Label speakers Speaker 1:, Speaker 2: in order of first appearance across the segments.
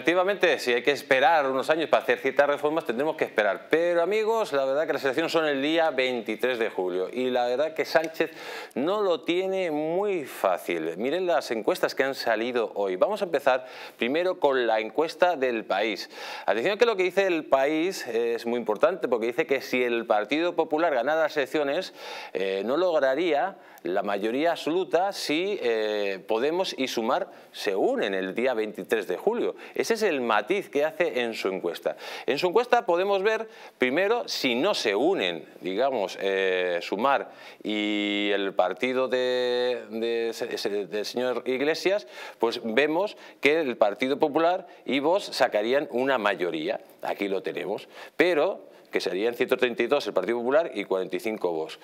Speaker 1: Efectivamente, si hay que esperar unos años para hacer ciertas reformas, tendremos que esperar. Pero amigos, la verdad que las elecciones son el día 23 de julio y la verdad que Sánchez no lo tiene muy fácil. Miren las encuestas que han salido hoy. Vamos a empezar primero con la encuesta del país. Atención que lo que dice el país es muy importante porque dice que si el Partido Popular ganara las elecciones eh, no lograría la mayoría absoluta si eh, Podemos y Sumar se unen el día 23 de julio. Ese es el matiz que hace en su encuesta. En su encuesta podemos ver, primero, si no se unen, digamos, eh, Sumar y el partido del señor Iglesias, pues vemos que el Partido Popular y vos sacarían una mayoría. Aquí lo tenemos. Pero que serían 132 el Partido Popular y 45 Vox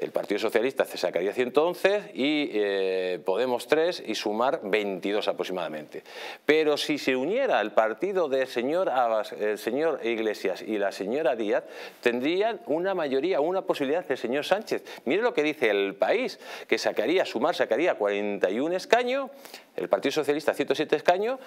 Speaker 1: el Partido Socialista se sacaría 111 y eh, Podemos 3 y Sumar 22 aproximadamente. Pero si se uniera el partido del señor, el señor Iglesias y la señora Díaz, tendrían una mayoría, una posibilidad del señor Sánchez. Mire lo que dice el país, que sacaría, Sumar sacaría 41 escaños, el Partido Socialista 107 escaños,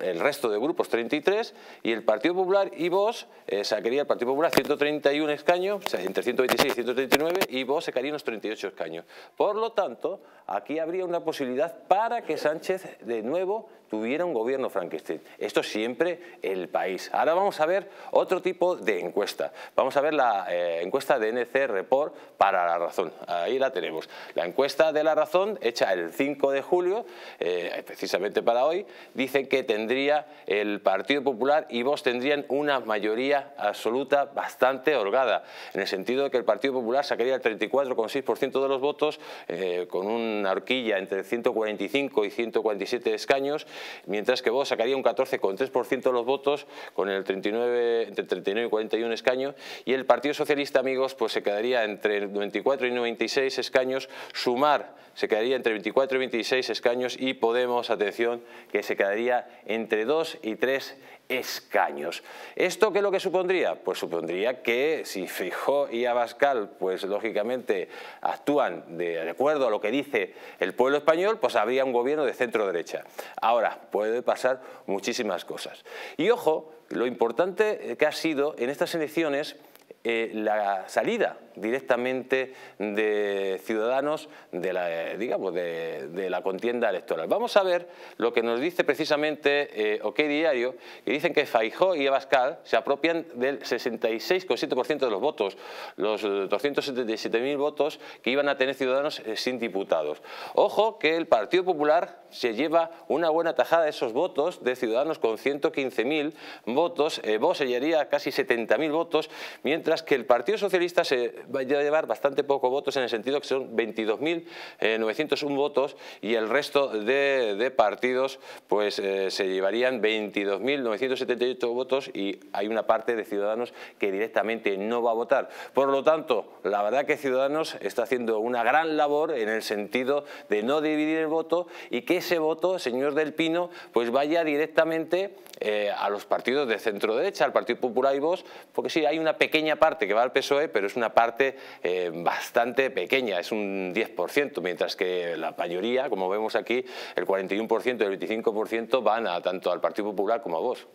Speaker 1: el resto de grupos 33 y el Partido Popular y Vos eh, sacaría el Partido Popular 131 escaños, entre 126 y 139 y Vos unos 38 escaños. Por lo tanto, aquí habría una posibilidad para que Sánchez de nuevo tuviera un gobierno Frankenstein. Esto siempre el país. Ahora vamos a ver otro tipo de encuesta. Vamos a ver la eh, encuesta de NCR por para La Razón. Ahí la tenemos. La encuesta de La Razón, hecha el 5 de julio, eh, precisamente para hoy, dice que tendría el Partido Popular y vos tendrían una mayoría absoluta bastante holgada, en el sentido de que el Partido Popular sacaría el 34 con 6% de los votos, eh, con una horquilla entre 145 y 147 escaños, mientras que Vox sacaría un 14,3% de los votos, con el 39, entre 39 y 41 escaños, y el Partido Socialista, amigos, pues se quedaría entre 94 y 96 escaños, sumar se quedaría entre 24 y 26 escaños y Podemos, atención, que se quedaría entre 2 y 3 escaños. ¿Esto qué es lo que supondría? Pues supondría que si Fijó y Abascal, pues lógicamente actúan de acuerdo a lo que dice el pueblo español, pues habría un gobierno de centro derecha. Ahora, puede pasar muchísimas cosas. Y ojo, lo importante que ha sido en estas elecciones eh, la salida directamente de ciudadanos de la, eh, la contienda electoral. Vamos a ver lo que nos dice precisamente eh, OK Diario, que dicen que fajó y Abascal se apropian del 66,7% de los votos, los 277.000 votos que iban a tener ciudadanos sin diputados. Ojo que el Partido Popular se lleva una buena tajada de esos votos de ciudadanos con 115.000 votos, vos sellaría casi 70.000 votos, mientras las que el Partido Socialista se va a llevar bastante poco votos en el sentido que son 22.901 eh, votos y el resto de, partidos pues eh, se llevarían 22.978 votos y hay una parte de Ciudadanos que directamente no va a votar. Por lo tanto, la verdad que Ciudadanos está haciendo una gran labor en el sentido de no dividir el voto y que ese voto, señor Del Pino, pues vaya directamente eh, a los partidos de centro derecha, al Partido Popular y Vox, porque sí, hay una pequeña parte que va al PSOE, pero es una parte eh, bastante pequeña, es un 10%, mientras que la mayoría, como vemos aquí, el 41% y el 25% van a, tanto al Partido Popular como a vos.